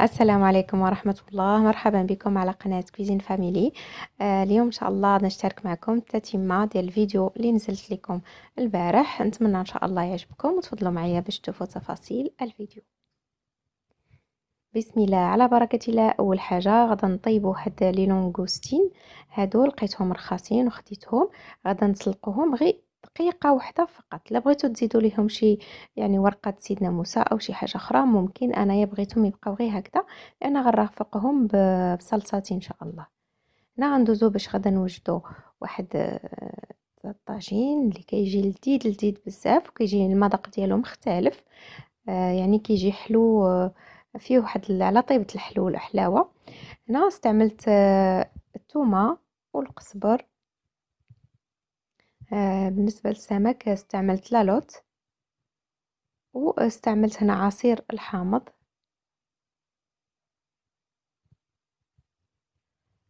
السلام عليكم ورحمة الله مرحبا بكم على قناة كويزين فاميلي آه اليوم إن شاء الله نشترك معكم التتمة ديال الفيديو اللي نزلت لكم البارح نتمنى إن شاء الله يعجبكم وتفضلوا معايا باش تشوفوا تفاصيل الفيديو بسم الله على بركة الله أول حاجة غدا نطيبو واحد لي لونغوستين هادو لقيتهم رخاصين وخديتهم غدا نسلقوهم غير دقيقه واحده فقط لا بغيتو تزيدوا ليهم شي يعني ورقه سيدنا موسى او شي حاجه اخرى ممكن انايا بغيتهم يبقاو غير هكذا لان غنرافقهم بصلصاتي ان شاء الله هنا غندوزو باش غدا نوجدو واحد الطاجين آه، اللي كيجي لذيذ لذيذ بزاف وكيجي المذاق ديالو مختلف آه، يعني كيجي حلو آه، فيه واحد على طيبه الحلو والحلاوه هنا استعملت الثومه والقزبر آه، بالنسبة للسمك استعملت لالوت واستعملت هنا عصير الحامض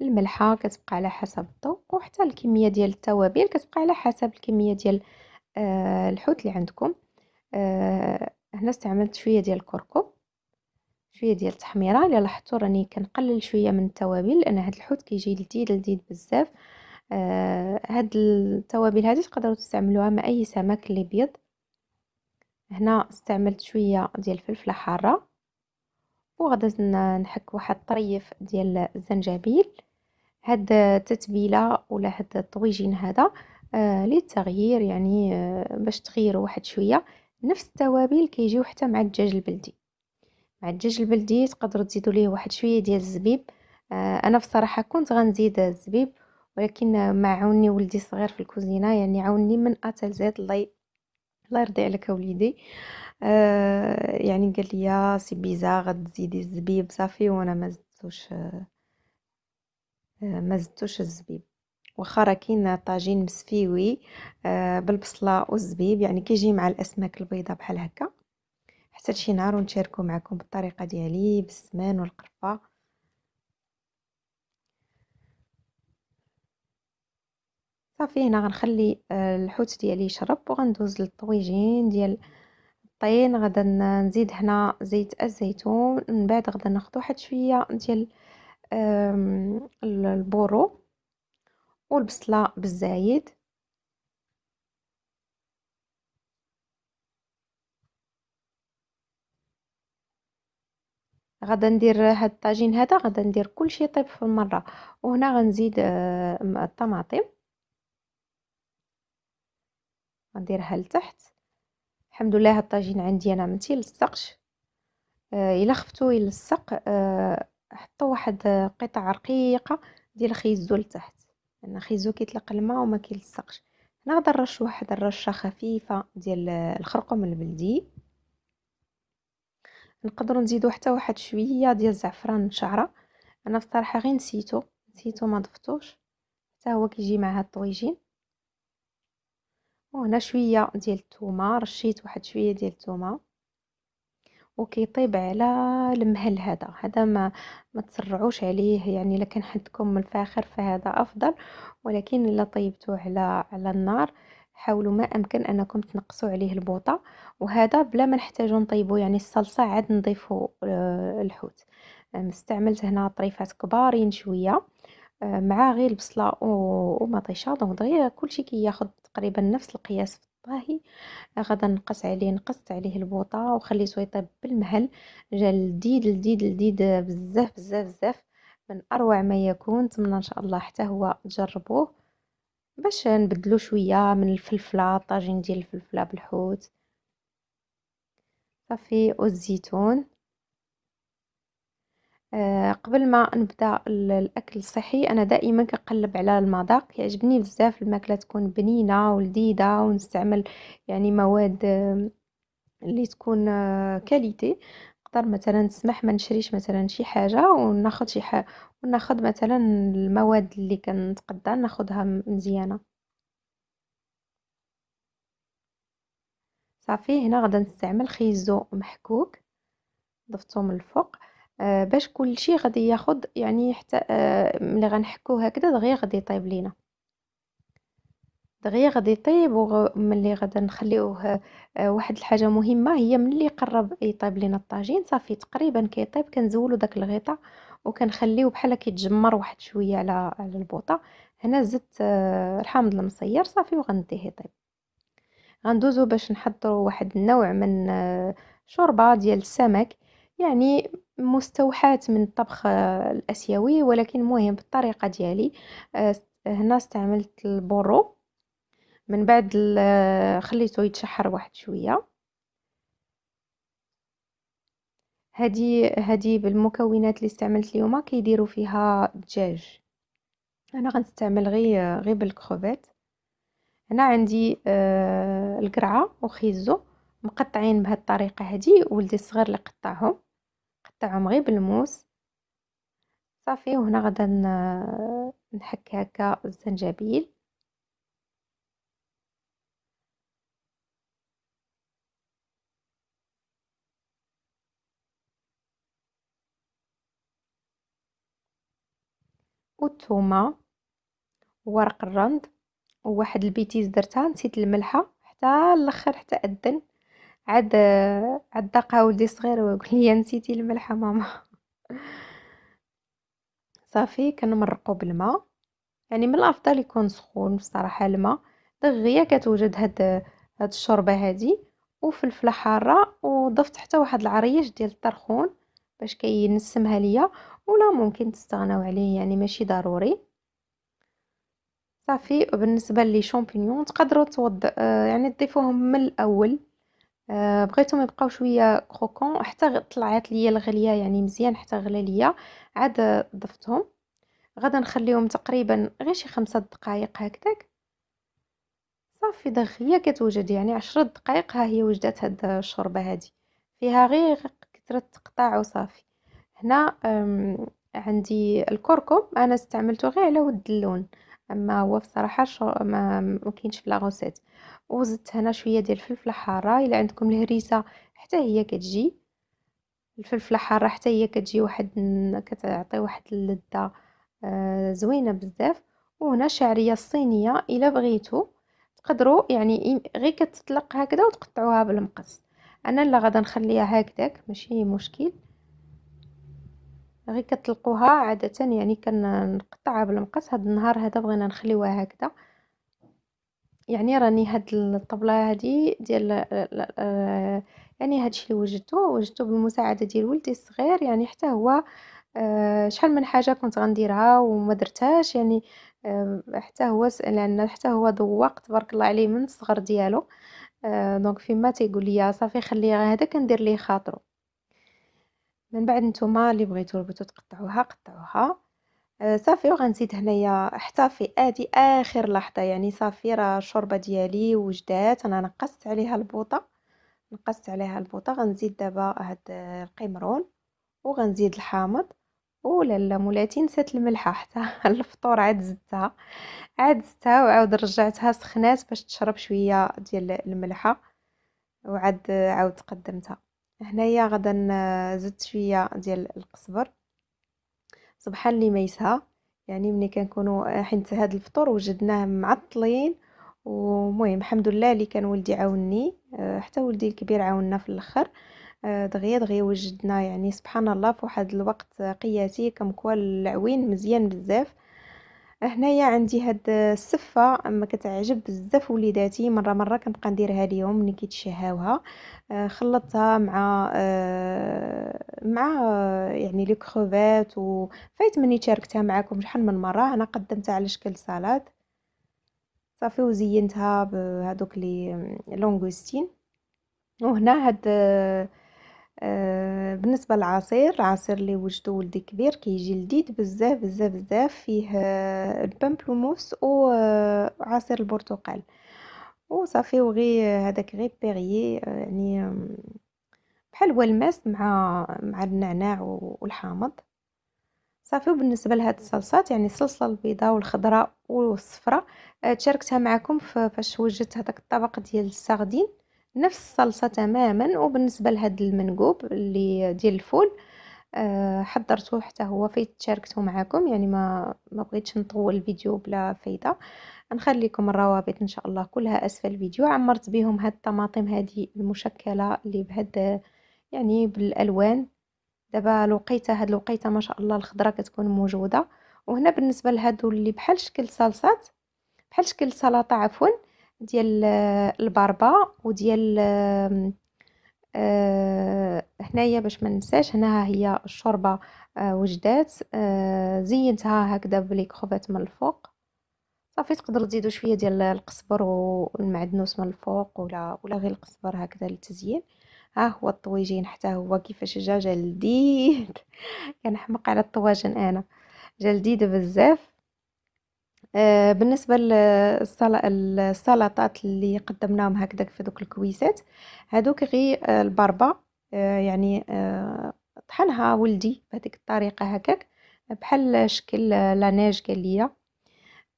الملحة كتبقى على حسب الذوق وحتى الكمية ديال التوابل كتبقى على حسب الكمية ديال آه، الحوت اللي عندكم آه، هنا استعملت شوية ديال الكركم شوية ديال التحميرة اللي لاحظتوا راني كنقلل شوية من التوابل لان هاد الحوت كيجي لذيذ لذيذ بزاف آه، هاد التوابل هادي تقدروا تستعملوها مع اي سمك اللي بيض هنا استعملت شويه ديال الفلفله حاره وغادي نحك واحد طريف ديال الزنجبيل هاد التتبيله ولا هاد الطويجين هذا آه للتغيير يعني آه باش تغيروا واحد شويه نفس التوابل كيجيو حتى مع الدجاج البلدي مع الدجاج البلدي تقدروا تزيدوا ليه واحد شويه ديال الزبيب آه انا بصراحه كنت غنزيد الزبيب ولكن ما عاوني ولدي صغير في الكوزينه يعني عاوني من ا حتى زاد الله الله يرضي عليك وليدي آه يعني قال لي سي بيزا غتزيدي الزبيب صافي وانا ما زدتوش آه ما زدتوش الزبيب واخا راه كاين طاجين مسفيوي آه بالبصله والزبيب يعني كيجي مع الاسماك البيضاء بحال هكا حتى شي نهار ونشاركو معكم بالطريقه ديالي بالسمان والقرفه صافي هنا غنخلي آه، الحوت ديالي يشرب وغندوز للطويجين ديال الطين غدا نزيد هنا زيت الزيتون من بعد غدا ناخذ واحد شويه ديال البورو والبصله بالزايد غدا ندير هاد الطاجين هذا غدا ندير كلشي يطيب في المره وهنا غنزيد آه، الطماطم غنديرها لتحت الحمد لله هاد الطاجين عندي انا ما تيلصقش آه الا خفتو يلصق آه حطوا واحد آه، قطع رقيقه ديال خيزو لتحت لان يعني خيزو كيطلق الماء وما كيلصقش هنا غادي نرش واحد الرشه خفيفه ديال الخرقوم البلدي نقدروا نزيدو حتى واحد شويه ديال الزعفران شعره انا الصراحه غير نسيتو نسيتو ما ضفتوش حتى هو كيجي مع هاد الطويجين وهنا شويه ديال الثومه رشيت واحد شويه ديال الثومه وكيطيب على المهل هذا هذا ما ما تسرعوش عليه يعني الا كان حدكم من الفاخر فهذا افضل ولكن الا طيبتوه على على النار حاولوا ما امكن انكم تنقصوا عليه البوطه وهذا بلا ما نحتاجو نطيبو يعني الصلصه عاد نضيفو آه، الحوت استعملت هنا طريفات كبارين شويه مع غير البصله ومطيشه دونك دغيا كلشي كياخد تقريبا نفس القياس في الطاهي غادا نقص عليه نقصت عليه البوطه وخليته يطيب بالمهل جا لذيذ لذيذ لذيذ بزاف بزاف بزاف من اروع ما يكون نتمنى ان شاء الله حتى هو تجربوه باش نبدلو شويه من الفلفله الطاجين ديال الفلفله بالحوت صافي والزيتون آه، قبل ما نبدا الاكل الصحي انا دائما كنقلب على المذاق يعجبني بزاف الماكله تكون بنينه ولذيذه ونستعمل يعني مواد آه، اللي تكون آه، كاليتي نقدر مثلا نسمح ما نشريش مثلا شي حاجه وناخذ شي حاجه وناخذ مثلا المواد اللي كنتقدا ناخذها مزيانه صافي هنا غدا نستعمل خيزو محكوك ضفتو من الفوق آه، باش كلشي غادي ياخد يعني حتى آه، ملي غنحكو هكذا دغيا غادي يطيب لينا دغيا غادي يطيب وملي غادي نخليوه آه، واحد الحاجه مهمه هي ملي قرب يطيب لينا الطاجين صافي تقريبا كيطيب كنزولو داك الغطاء وكنخليوه بحال كيتجمر واحد شويه على على البوطه هنا زدت الحامض المصير صافي وغنديه يطيب غندوزو باش نحضروا واحد النوع من شوربه ديال السمك يعني مستوحاة من الطبخ الاسيوي ولكن مهم بالطريقة ديالي آه، هنا استعملت البورو من بعد خليته يتشحر واحد شويه هذه هذه بالمكونات اللي استعملت اليوم كيديروا فيها دجاج انا غنستعمل غير غير بالكروفيت هنا عندي آه، القرعه وخيزو مقطعين بهذه الطريقه هذه ولدي الصغير اللي قطعهم نقطعهم غير بالموس صافي وهنا غادا نحك هكا الزنجبيل والثومه ورق الرند وواحد البيتيز درتها نسيت الملحه حتى الاخر حتى اذن عاد عاد دقا ولدي صغير وقال لي نسيتي الملحه ماما صافي كنمرقو بالماء يعني من الافضل يكون سخون بصراحه الماء دغيا كتوجد هاد هاد الشوربه هادي وفلفله حاره وضفت حتى واحد العريش ديال الطرخون باش كينسمها كي ليا ولا ممكن تستغناو عليه يعني ماشي ضروري صافي بالنسبه لي شامبينيون تقدروا توض آه، يعني تضيفوهم من الاول آه، بغيتهم يبقاو شويه كروكون حتى طلعت ليا الغليه يعني مزيان حتى غلا ليا عاد ضفتهم غادا نخليهم تقريبا غير شي خمسة دقائق هكذاك صافي دغيا كتوجد يعني عشرة دقائق ها هي وجدت هاد الشوربه هادي فيها غير كثرة تقطاع وصافي هنا عندي الكركم انا استعملته غير على ود اللون اما هو بصراحه شو ما, ما كاينش في غوسيت وزدت هنا شويه ديال الفلفله حاره الا عندكم الهريسه حتى هي كتجي الفلفله حاره حتى هي كتجي واحد كتعطي واحد اللذه آه زوينه بزاف وهنا شعريه الصينيه الا بغيتو تقدروا يعني غير كتطلق هكذا وتقطعوها بالمقص انا اللي غادا نخليها هكذاك ماشي مشكل غير كتلقوها عاده يعني كنقطعها بالمقص هاد النهار هذا بغينا نخليوها هكذا يعني راني هاد الطبله هادي ديال آه، آه، يعني هادشي اللي وجدته وجدته بالمساعده ديال ولدي الصغير يعني حتى هو آه، شحال من حاجه كنت غنديرها وما درتهاش يعني حتى هو لان حتى هو ذوق تبارك الله عليه من الصغر ديالو دونك فيما تيقول لي صافي خلي هذا كندير ليه خاطرو من بعد نتوما اللي بغيتو ربطو تقطعوها قطعوها آه صافي وغنزيد هنايا حتى في ادي اخر لحظه يعني صافي راه الشوربه ديالي وجدات انا نقصت عليها البوطه نقصت عليها البوطه غنزيد دابا هاد القمرون وغنزيد الحامض ولا لا مولاتي نسات الملحه حتى الفطور عاد زدتها عاد زدتها وعاود رجعتها سخنات باش تشرب شويه ديال الملحه وعاد عاود قدمتها هنايا غادا زدت شويه ديال القزبر سبحان اللي ميسها يعني ملي كنكونوا حيت هذا الفطور وجدناه معطلين ومهم الحمد لله اللي كان ولدي عاوني آه، حتى ولدي الكبير عاوننا في الاخر آه، دغيا دغيا وجدنا يعني سبحان الله في واحد الوقت قياسي كمكوال العوين مزيان بزاف هنايا عندي هاد السفه اما كتعجب بزاف وليداتي مره مره كنبقى نديرها ليهم ملي كيتشهاوها آه، خلطتها مع آه، مع آه، يعني لي كروفات وفايت مني شاركتها معكم شحال من مره انا قدمتها على شكل سلطه صافي وزينتها بهذوك لي لونغوستين وهنا هاد آه، بالنسبه للعصير العصير اللي وجدو ولدي كبير كيجي كي لذيذ بزاف بزاف بزاف فيه آه، البامبلوموس وعصير آه، البرتقال وصافي وغي هذاك غير بيغيي يعني بحال هو الماس مع مع النعناع والحامض صافي وبالنسبه لهاد الصلصات يعني الصلصه البيضاء والخضراء والصفراء تشاركتها معكم فاش وجدت هذاك الطبق ديال السردين نفس الصلصه تماما وبالنسبه لهذا المنقوب اللي ديال الفول أه حضرته حتى هو فيت شاركته معكم يعني ما ما بغيتش نطول الفيديو بلا فايده نخليكم الروابط ان شاء الله كلها اسفل الفيديو عمرت بهم هاد الطماطم هذه المشكله اللي بهاد يعني بالالوان دابا لقيتها هاد لقيتها ما شاء الله الخضره كتكون موجوده وهنا بالنسبه لهادو اللي بحال شكل صلصات بحال شكل سلطه عفوا ديال البربه وديال آه، هنايا باش ما ننساش هنا هي الشوربه آه، وجدات آه، زينتها هكذا بلي من الفوق صافي تقدر تزيدوا شويه ديال القزبر والمعدنوس من الفوق ولا ولا غير القزبر هكذا للتزيين ها هو الطويجين حتى هو كيفاش جا جلديد كنحمق على الطواجن انا جلديد بزاف آه، بالنسبة للسلطات اللي قدمناهم هكذا في دوك الكويسات هادوك غي آه، الباربا آه، يعني طحنها ولدي بهذيك الطريقة هكاك بحال شكل لاناج قال ليا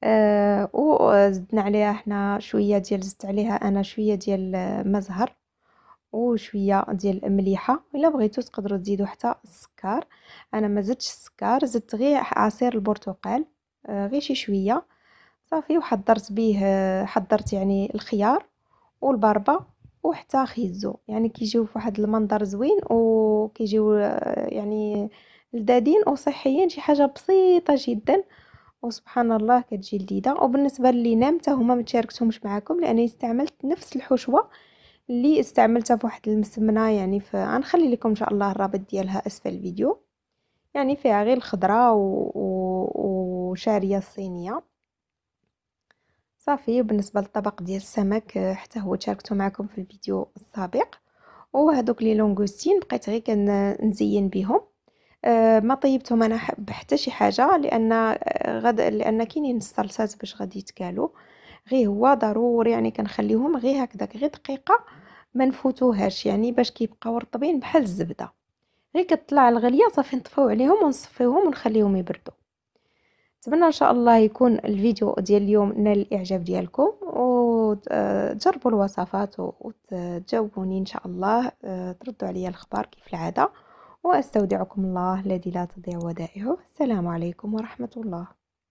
آه وزدنا عليها حنا شويه ديال زدت عليها انا شويه ديال مزهر وشويه ديال المليحه الا بغيتو تقدروا تزيدوا حتى السكر انا ما زدتش السكر زدت غير عصير البرتقال آه، غير شي شويه صافي وحضرت به حضرت يعني الخيار والبربه وحتى خيزو يعني كيجيو فواحد المنظر زوين وكيجيو آه، يعني لذادين وصحيين شي حاجه بسيطه جدا وسبحان الله كتجي لذيذه وبالنسبه للي نام حتى هما ما تشاركتهمش معكم لانني استعملت نفس الحشوه اللي استعملتها في واحد المسمنه يعني غنخلي لكم ان شاء الله الرابط ديالها اسفل الفيديو يعني فيها غير الخضره و... و... وشاريه الصينيه صافي بالنسبه للطبق ديال السمك آه، حتى هو شاركته معكم في الفيديو السابق وهذوك لي لونغوستين بقيت غير كنزين بهم أه ما طيبتهم انا حتى شي حاجه لان آه، غد لان كاينين الصلصات باش غادي يتكالو غير هو ضروري يعني كنخليهم غير هكذاك غير دقيقه ما نفوتوهاش يعني باش كيبقاو رطبين بحال الزبده غير كطلع الغليه صافي نطفيو عليهم ونصفيهم ونخليهم يبردوا نتمنى ان شاء الله يكون الفيديو ديال اليوم نال الاعجاب ديالكم وتجربوا الوصفات وتجاوبوني ان شاء الله آه، تردوا عليا الاخبار كيف العاده واستودعكم الله الذي لا تضيع ودائعه السلام عليكم ورحمه الله